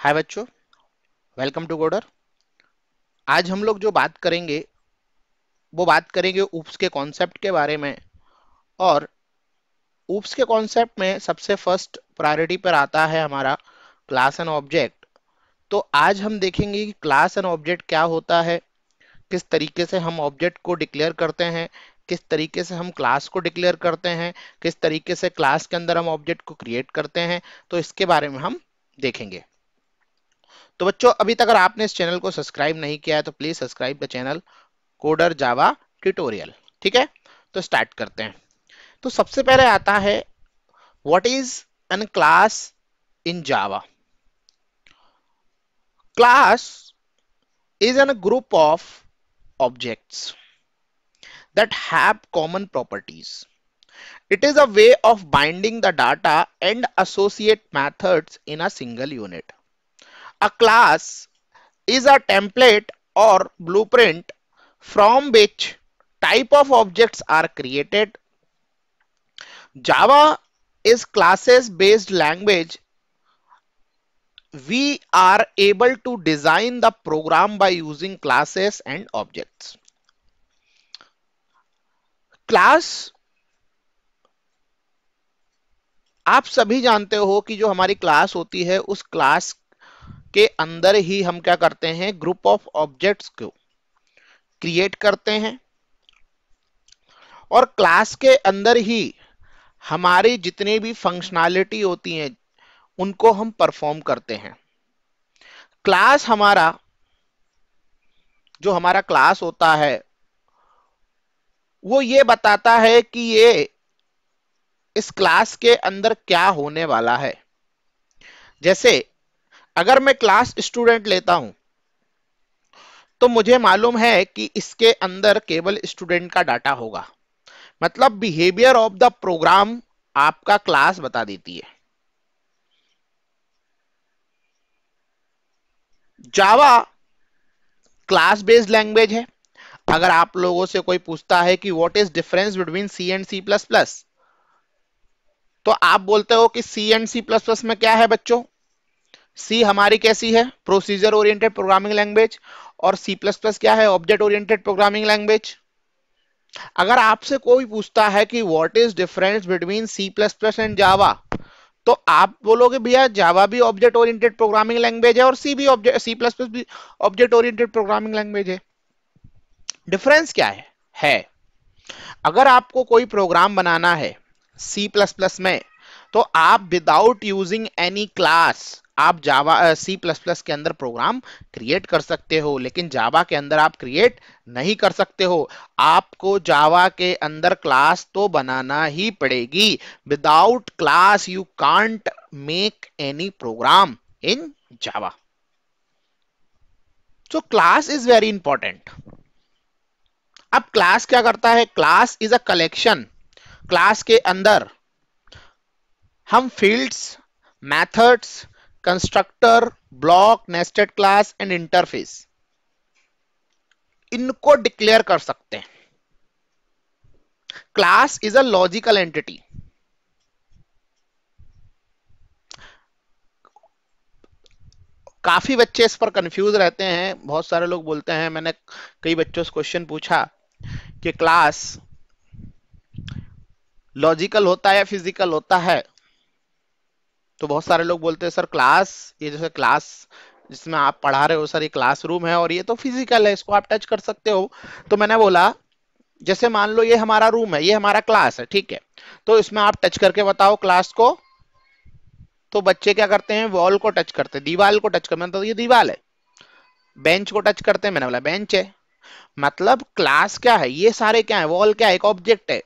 हाय बच्चों welcome to गोडर आज हम लोग जो बात करेंगे वो बात करेंगे उप्स के कॉन्सेप्ट के बारे में और उप्स के कॉन्सेप्ट में सबसे फर्स्ट प्रायोरिटी पर आता है हमारा क्लास एंड ऑब्जेक्ट तो आज हम देखेंगे कि क्लास एंड ऑब्जेक्ट क्या होता है किस तरीके से हम ऑब्जेक्ट को डिक्लेयर करते हैं किस तरीके से हम क्लास को डिक्लेयर करते हैं किस तरीके से क्लास के अंदर हम ऑब्जेक्ट को क्रिएट करते हैं तो इसके बारे में हम देखेंगे तो बच्चों अभी तक आपने इस चैनल को सब्सक्राइब नहीं किया है तो please subscribe the channel coder Java tutorial ठीक है तो स्टार्ट करते हैं तो सबसे पहले आता है what is an class in Java class is an group of objects that have common properties it is a way of binding the data and associate methods in a single unit a class is a template or blueprint from which type of objects are created. Java is classes based language. We are able to design the program by using classes and objects. Class आप सभी जानते हो कि जो हमारी class होती है उस क्लास के अंदर ही हम क्या करते हैं ग्रुप ऑफ ऑब्जेक्ट्स को क्रिएट करते हैं और क्लास के अंदर ही हमारी जितनी भी फंक्शनैलिटी होती हैं उनको हम परफॉर्म करते हैं क्लास हमारा जो हमारा क्लास होता है वो ये बताता है कि ये इस क्लास के अंदर क्या होने वाला है जैसे अगर मैं क्लास स्टूडेंट लेता हूं तो मुझे मालूम है कि इसके अंदर केवल स्टूडेंट का डाटा होगा मतलब बिहेवियर ऑफ द प्रोग्राम आपका क्लास बता देती है जावा क्लास बेस्ड लैंग्वेज है अगर आप लोगों से कोई पूछता है कि what is difference between C and C plus plus तो आप बोलते हो कि C and C plus plus में क्या है बच्चों सी हमारी कैसी है प्रोसीजर ओरिएंटेड प्रोग्रामिंग लैंग्वेज और सी प्लस प्लस क्या है ऑब्जेक्ट ओरिएंटेड प्रोग्रामिंग लैंग्वेज अगर आपसे कोई पूछता है कि what is difference between C plus plus and Java तो आप बोलोगे भैया जावा भी ऑब्जेक्ट ओरिएंटेड प्रोग्रामिंग लैंग्वेज है और सी भी ऑब्जेक्ट सी प्लस प्लस भी ऑब्जेक्ट ओरिएंटेड प्रोग्रामिंग लैंग्वेज है डिफरेंस क्या है है अगर आपको कोई प्रोग्राम बनाना है सी प्लस प्लस में तो आप विदाउट यूजिंग एनी क्लास आप जावा सी प्लस प्लस के अंदर प्रोग्राम क्रिएट कर सकते हो लेकिन जावा के अंदर आप क्रिएट नहीं कर सकते हो आपको जावा के अंदर क्लास तो बनाना ही पड़ेगी without class you can't make any program in Java so class is very important अब क्लास क्या करता है class is a collection class के अंदर हम fields methods constructor block nested class and interface इनको डिक्लेयर कर सकते हैं class is a logical entity काफी बच्चे इस पर कंफ्यूज रहते हैं बहुत सारे लोग बोलते हैं मैंने कई बच्चों से क्वेश्चन पूछा कि क्लास लॉजिकल होता है या फिजिकल होता है तो बहुत सारे लोग बोलते हैं सर क्लास ये जैसे क्लास जिसमें आप पढ़ा रहे हो सर ये क्लासरूम है और ये तो फिजिकल है इसको आप टच कर सकते हो तो मैंने बोला जैसे मान लो ये हमारा रूम है ये हमारा क्लास है ठीक है तो इसमें आप टच करके बताओ क्लास को तो बच्चे क्या करते हैं वॉल को टच करते दीवार को टच करते मैंने तो ये दीवार है बेंच को टच करते हैं मैंने बोला बेंच है मतलब क्लास क्या है ये सारे क्या है वॉल क्या है एक ऑब्जेक्ट है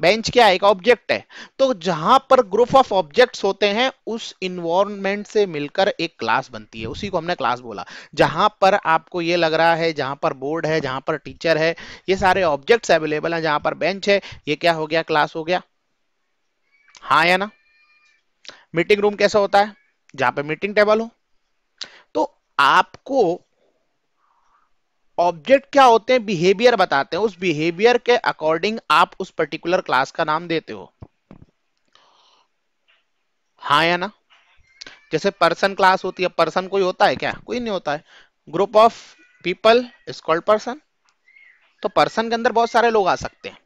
बेंच क्या है एक ऑब्जेक्ट है तो जहां पर ग्रुप ऑफ ऑब्जेक्ट्स होते हैं उस इन्वायरमेंट से मिलकर एक क्लास बनती है उसी को हमने क्लास बोला जहां पर आपको ये लग रहा है जहां पर बोर्ड है जहां पर टीचर है ये सारे ऑब्जेक्ट्स अवेलेबल हैं जहां पर बेंच है ये क्या हो गया क्लास हो गया हाँ या ना मीटिंग रूम कैसा होता है जहां पर मीटिंग टेबल हो तो आपको ऑब्जेक्ट क्या होते हैं बिहेवियर बताते हैं उस बिहेवियर के अकॉर्डिंग आप उस पर्टिकुलर क्लास का नाम देते हो हाँ या ना जैसे पर्सन क्लास होती है पर्सन कोई होता है क्या कोई नहीं होता है group of people is called person तो पर्सन के अंदर बहुत सारे लोग आ सकते हैं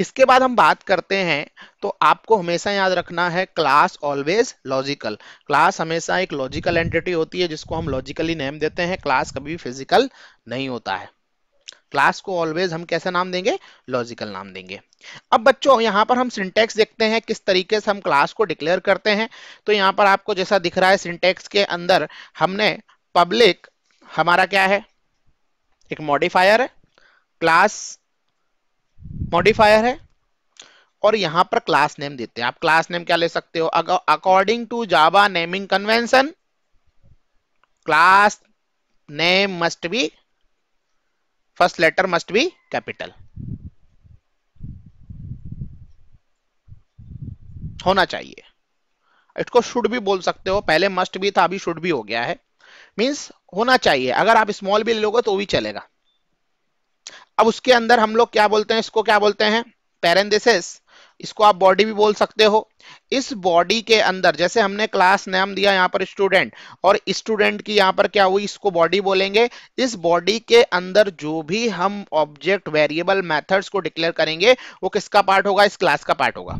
इसके बाद हम बात करते हैं तो आपको हमेशा याद रखना है क्लास ऑलवेज लॉजिकल क्लास हमेशा एक लॉजिकल एंटिटी होती है जिसको हम लॉजिकली नेम देते हैं क्लास कभी भी फिजिकल नहीं होता है क्लास को ऑलवेज हम कैसे नाम देंगे लॉजिकल नाम देंगे अब बच्चों यहाँ पर हम सिंटेक्स देखते हैं किस तरीके से हम क्लास को डिक्लेयर करते हैं तो यहाँ पर आपको जैसा दिख रहा है सिंटेक्स के अंदर हमने पब्लिक हमारा क्या है एक मॉडिफायर है क्लास मॉडिफायर है और यहां पर क्लास नेम देते हैं आप क्लास नेम क्या ले सकते हो according to Java naming convention class name must be first letter must be capital होना चाहिए इसको शुड भी बोल सकते हो पहले मस्ट भी था अभी शुड भी हो गया है मींस होना चाहिए अगर आप स्मॉल भी ले लोगे तो भी चलेगा अब उसके अंदर हम लोग क्या बोलते हैं इसको क्या बोलते हैं पेरेंदेसिस इसको आप बॉडी भी बोल सकते हो इस बॉडी के अंदर जैसे हमने क्लास नाम दिया यहाँ पर स्टूडेंट और स्टूडेंट की यहाँ पर क्या हुई इसको बॉडी बोलेंगे इस बॉडी के अंदर जो भी हम ऑब्जेक्ट वेरिएबल मेथड्स को डिक्लेयर करेंगे वो किसका पार्ट होगा इस क्लास का पार्ट होगा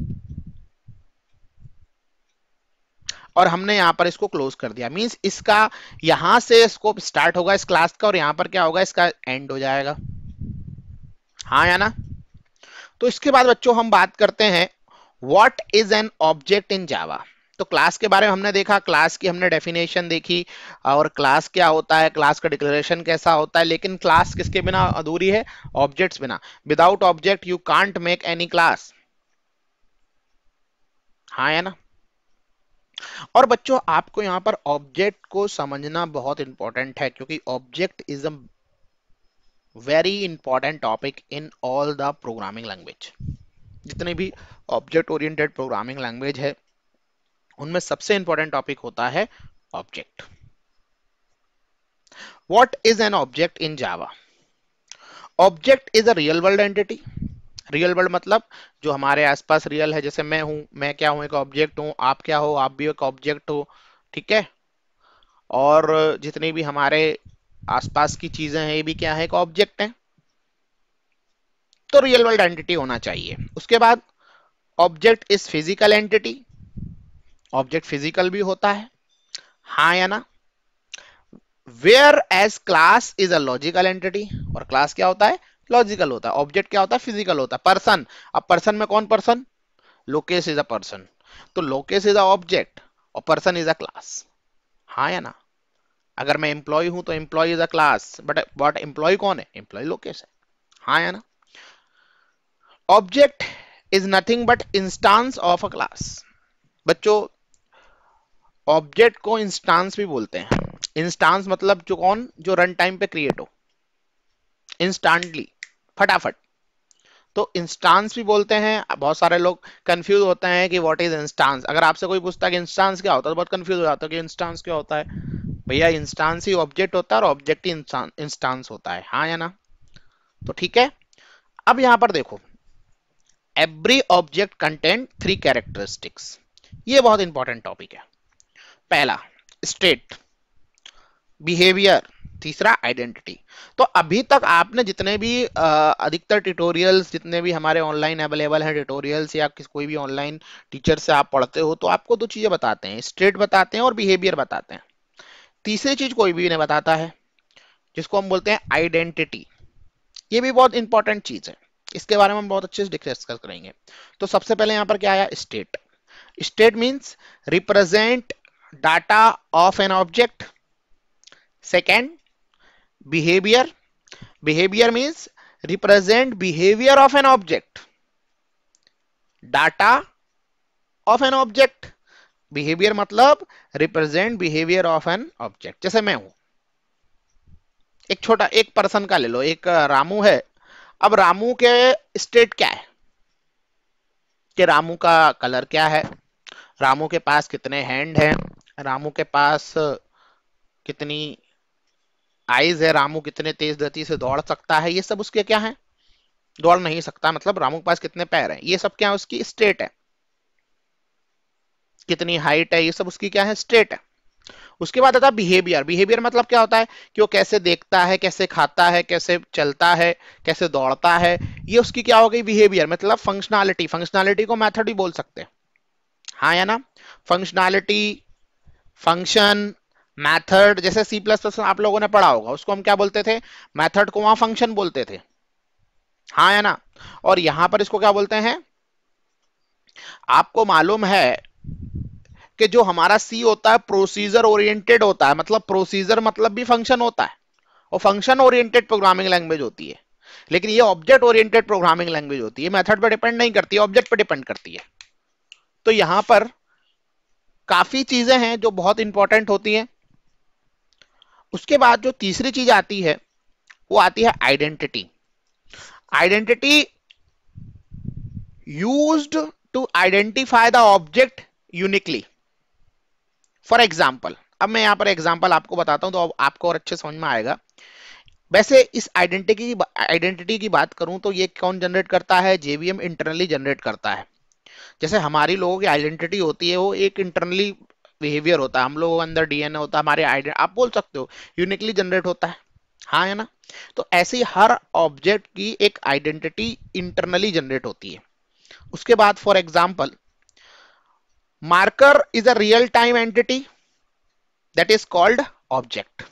और हमने यहाँ पर इसको क्लोज कर दिया मीन्स इसका यहां से स्कोप स्टार्ट होगा इस क्लास का और यहां पर क्या होगा इसका एंड हो जाएगा हाँ या ना तो इसके बाद बच्चों हम बात करते हैं what is an object in Java तो क्लास के बारे में हमने देखा क्लास की हमने डेफिनेशन देखी और क्लास क्या होता है क्लास का डिक्लेरेशन कैसा होता है लेकिन क्लास किसके बिना अधूरी है ऑब्जेक्ट्स बिना without object you can't make any class हाँ है ना और बच्चों आपको यहां पर ऑब्जेक्ट को समझना बहुत इंपॉर्टेंट है क्योंकि object is a very important topic in all the programming language जितने भी object oriented programming language है उनमें सबसे important topic होता है object what is an object in java object is a real world entity real world मतलब जो हमारे आसपास रियल है जैसे मैं हूं मैं क्या हूं एक ऑब्जेक्ट हूं आप क्या हो आप भी एक ऑब्जेक्ट हो ठीक है और जितने भी हमारे आसपास की चीजें हैं ये भी क्या है एक ऑब्जेक्ट है तो रियल वर्ल्ड एंटिटी होना चाहिए उसके बाद object is physical entity object physical भी होता है हा या ना where as class is a logical entity और क्लास क्या होता है लॉजिकल होता है ऑब्जेक्ट क्या होता है फिजिकल होता है पर्सन अब पर्सन में कौन person Lokesh is a person तो लोकेश इज अ ऑब्जेक्ट और पर्सन इज अ क्लास हा या ना अगर मैं एम्प्लॉय हूं तो employee is a class but but employee कौन है एम्प्लॉय लोकेश है हाँ या ना object is nothing but instance of a class बच्चों ऑब्जेक्ट को इंस्टांस भी बोलते हैं इंस्टांस मतलब जो कौन जो रन टाइम पे क्रिएट हो इंस्टांटली फटाफट तो इंस्टांस भी बोलते हैं बहुत सारे लोग कंफ्यूज होते हैं कि व्हाट इज इंस्टांस अगर आपसे कोई पूछता है कि इंस्टांस क्या होता है तो बहुत कंफ्यूज हो जाता है कि इंस्टांस क्या होता है भैया इंस्टांस ही ऑब्जेक्ट होता है और ऑब्जेक्ट ही इंस्टांस होता है हाँ या ना तो ठीक है अब यहां पर देखो every object content three characteristics ये बहुत इंपॉर्टेंट टॉपिक है पहला स्टेट बिहेवियर तीसरा आइडेंटिटी तो अभी तक आपने जितने भी अधिकतर ट्यूटोरियल्स जितने भी हमारे ऑनलाइन अवेलेबल हैं ट्यूटोरियल्स या किसी कोई भी ऑनलाइन टीचर से आप पढ़ते हो तो आपको दो चीज़ें बताते हैं स्टेट बताते हैं और बिहेवियर बताते हैं तीसरी चीज कोई भी नहीं बताता है जिसको हम बोलते हैं आइडेंटिटी ये भी बहुत इंपॉर्टेंट चीज है इसके बारे में हम बहुत अच्छे से डिस्कस करेंगे तो सबसे पहले यहां पर क्या आया state state means represent data of an object second behaviour behaviour means represent behaviour of an object data of an object behaviour मतलब represent behaviour of an object जैसे मैं हूं एक छोटा एक पर्सन का ले लो एक रामू है अब रामू के स्टेट क्या है कि रामू का कलर क्या है रामू के पास कितने हैंड हैं रामू के पास कितनी आईज है रामू कितने तेज गति से दौड़ सकता है ये सब उसके क्या है दौड़ नहीं सकता मतलब रामू के पास कितने पैर हैं ये सब क्या है उसकी स्टेट है कितनी हाइट है ये सब उसकी क्या है स्टेट है उसके बाद आता है बिहेवियर बिहेवियर मतलब क्या होता है कि वो कैसे देखता है कैसे खाता है कैसे चलता है कैसे दौड़ता है ये उसकी क्या हो गई बिहेवियर मतलब फंक्शनैलिटी फंक्शनैलिटी को मैथड भी बोल सकते हैं हाँ या ना फंक्शनैलिटी फंक्शन मैथड जैसे सी प्लस प्लस आप लोगों ने पढ़ा होगा उसको हम क्या बोलते थे मैथड को वहां फंक्शन बोलते थे हाँ या ना और यहां पर इसको क्या बोलते हैं आपको मालूम है कि जो हमारा सी होता है प्रोसीजर ओरिएंटेड होता है मतलब प्रोसीजर मतलब भी फंक्शन होता है और फंक्शन ओरिएंटेड प्रोग्रामिंग लैंग्वेज होती है लेकिन ये ऑब्जेक्ट ओरिएंटेड प्रोग्रामिंग लैंग्वेज होती है मेथड पर डिपेंड नहीं करती है ऑब्जेक्ट पर डिपेंड करती है तो यहां पर काफी चीजें हैं जो बहुत इंपॉर्टेंट होती हैं उसके बाद जो तीसरी चीज आती है वो आती है identity identity use to identify the object uniquely for example अब मैं यहाँ पर एग्जाम्पल आपको बताता हूँ तो आपको और अच्छे समझ में आएगा वैसे इस आइडेंटिटी की आइडेंटिटी की बात करूं तो ये कौन जनरेट करता है जेवीएम इंटरनली जनरेट करता है जैसे हमारी लोगों की आइडेंटिटी होती है वो एक इंटरनली बिहेवियर होता है हम लोगों के अंदर डीएनए होता है हमारे आइडेंट आप बोल सकते हो यूनिकली जनरेट होता है हाँ है ना तो ऐसी हर ऑब्जेक्ट की एक आइडेंटिटी इंटरनली जनरेट होती है उसके बाद for example marker is a real time entity that is called object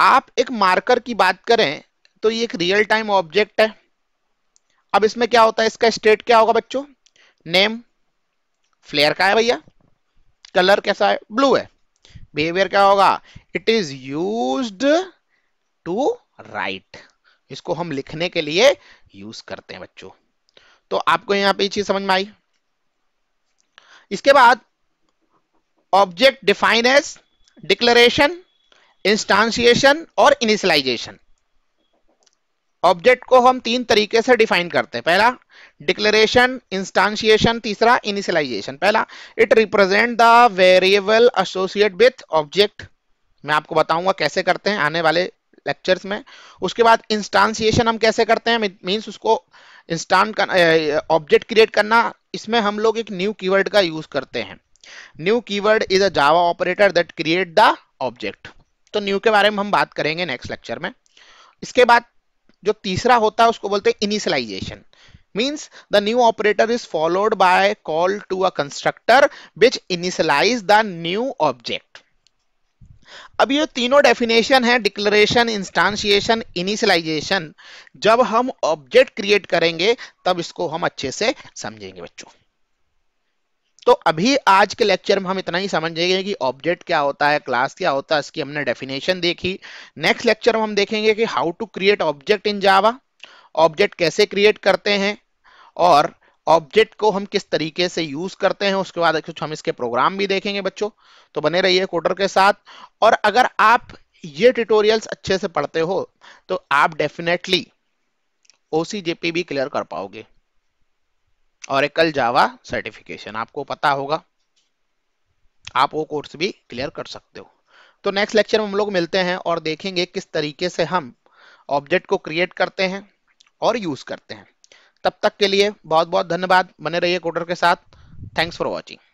आप एक मार्कर की बात करें तो ये एक रियल टाइम ऑब्जेक्ट है अब इसमें क्या होता है इसका स्टेट क्या होगा बच्चों नेम फ्लेयर का है भैया कलर कैसा है ब्लू है बिहेवियर क्या होगा it is use to write इसको हम लिखने के लिए यूज करते हैं बच्चों तो आपको यहां पे ये चीज समझ में आई इसके बाद ऑब्जेक्ट डिफाइन डिक्लेरेशन इंस्टांसिएशन और इनिशलाइजेशन ऑब्जेक्ट को हम तीन तरीके से डिफाइन करते हैं पहला डिक्लेरेशन इंस्टांशिएशन तीसरा इनिशलाइजेशन पहला it represent the variable associate with object मैं आपको बताऊंगा कैसे करते हैं आने वाले लेक्चर्स में उसके बाद इंस्टांसिएशन हम कैसे करते हैं मीन्स उसको इंस्टांट ऑब्जेक्ट क्रिएट करना इसमें हम लोग एक न्यू कीवर्ड का यूज करते हैं new keyword is a Java operator that create the object तो न्यू के बारे में हम बात करेंगे नेक्स्ट लेक्चर में इसके बाद जो तीसरा होता है उसको बोलते हैं initialization means the new operator is followed by call to a constructor which initialize the new object अब ये तीनों डेफिनेशन है डिक्लेरेशन इंस्टांशिएशन इनिशलाइजेशन जब हम ऑब्जेक्ट क्रिएट करेंगे तब इसको हम अच्छे से समझेंगे बच्चों तो अभी आज के लेक्चर में हम इतना ही समझेंगे कि ऑब्जेक्ट क्या होता है क्लास क्या होता है इसकी हमने डेफिनेशन देखी नेक्स्ट लेक्चर में हम देखेंगे कि how to create object in Java object कैसे क्रिएट करते हैं और ऑब्जेक्ट को हम किस तरीके से यूज करते हैं उसके बाद कुछ हम इसके प्रोग्राम भी देखेंगे बच्चों तो बने रहिए कोडर के साथ और अगर आप ये ट्यूटोरियल्स अच्छे से पढ़ते हो तो आप डेफिनेटली ओसीजेपी भी क्लियर कर पाओगे और एक कल जावा सर्टिफिकेशन आपको पता होगा आप वो कोर्स भी क्लियर कर सकते हो तो नेक्स्ट लेक्चर में हम लोग मिलते हैं और देखेंगे किस तरीके से हम ऑब्जेक्ट को क्रिएट करते हैं और यूज करते हैं तब तक के लिए बहुत बहुत धन्यवाद बने रहिए कोटर के साथ थैंक्स फॉर वॉचिंग